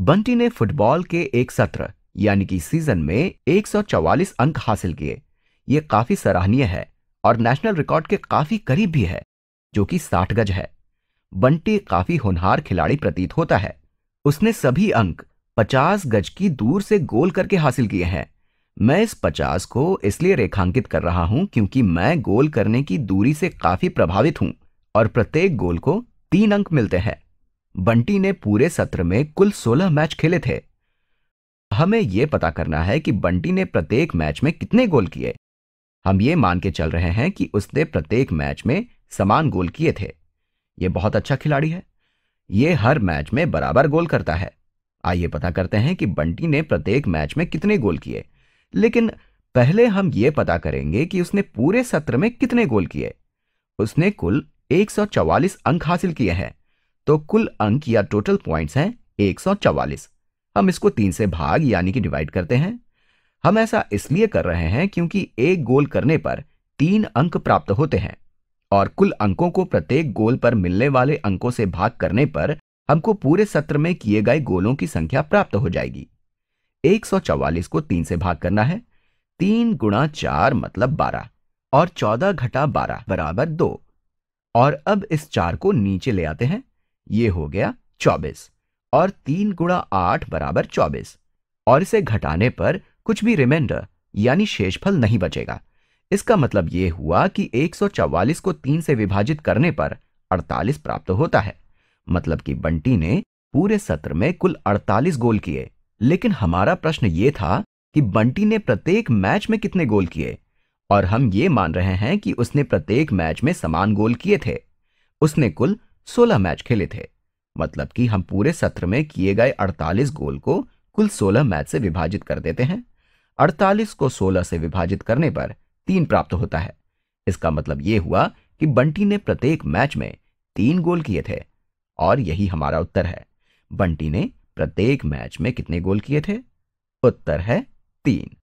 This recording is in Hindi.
बंटी ने फुटबॉल के एक सत्र यानी कि सीजन में 144 अंक हासिल किए ये काफी सराहनीय है और नेशनल रिकॉर्ड के काफी करीब भी है जो कि साठ गज है बंटी काफी होनहार खिलाड़ी प्रतीत होता है उसने सभी अंक 50 गज की दूर से गोल करके हासिल किए हैं मैं इस 50 को इसलिए रेखांकित कर रहा हूं क्योंकि मैं गोल करने की दूरी से काफी प्रभावित हूं और प्रत्येक गोल को तीन अंक मिलते हैं बंटी ने पूरे सत्र में कुल 16 मैच खेले थे हमें यह पता करना है कि बंटी ने प्रत्येक मैच में कितने गोल किए हम ये मान के चल रहे हैं कि उसने प्रत्येक मैच में समान गोल किए थे यह बहुत अच्छा खिलाड़ी है ये हर मैच में बराबर गोल करता है आइए पता करते हैं कि बंटी ने प्रत्येक मैच में कितने गोल किए लेकिन पहले हम ये पता करेंगे कि उसने पूरे सत्र में कितने गोल किए उसने कुल 144 अंक हासिल किए हैं तो कुल अंक या टोटल पॉइंट्स हैं 144। हम इसको तीन से भाग यानी कि डिवाइड करते हैं हम ऐसा इसलिए कर रहे हैं क्योंकि एक गोल करने पर तीन अंक प्राप्त होते हैं और कुल अंकों को प्रत्येक गोल पर मिलने वाले अंकों से भाग करने पर हमको पूरे सत्र में किए गए गोलों की संख्या प्राप्त हो जाएगी 144 को तीन से भाग करना है तीन गुणा चार मतलब बारह और चौदह घटा बारह बराबर दो और अब इस चार को नीचे ले आते हैं ये हो गया चौबीस और तीन गुणा आठ बराबर चौबीस और इसे घटाने पर कुछ भी रिमाइंडर यानी शेषफल नहीं बचेगा इसका मतलब यह हुआ कि 144 को 3 से विभाजित करने पर 48 प्राप्त होता है मतलब कि बंटी ने पूरे सत्र में कुल 48 गोल किए लेकिन हमारा प्रश्न यह था कि बंटी ने प्रत्येक मैच में कितने गोल किए और हम ये मान रहे हैं कि उसने प्रत्येक मैच में समान गोल किए थे उसने कुल सोलह मैच खेले थे मतलब कि हम पूरे सत्र में किए गए अड़तालीस गोल को कुल सोलह मैच से विभाजित कर देते हैं अड़तालीस को सोलह से विभाजित करने पर तीन प्राप्त होता है इसका मतलब यह हुआ कि बंटी ने प्रत्येक मैच में तीन गोल किए थे और यही हमारा उत्तर है बंटी ने प्रत्येक मैच में कितने गोल किए थे उत्तर है तीन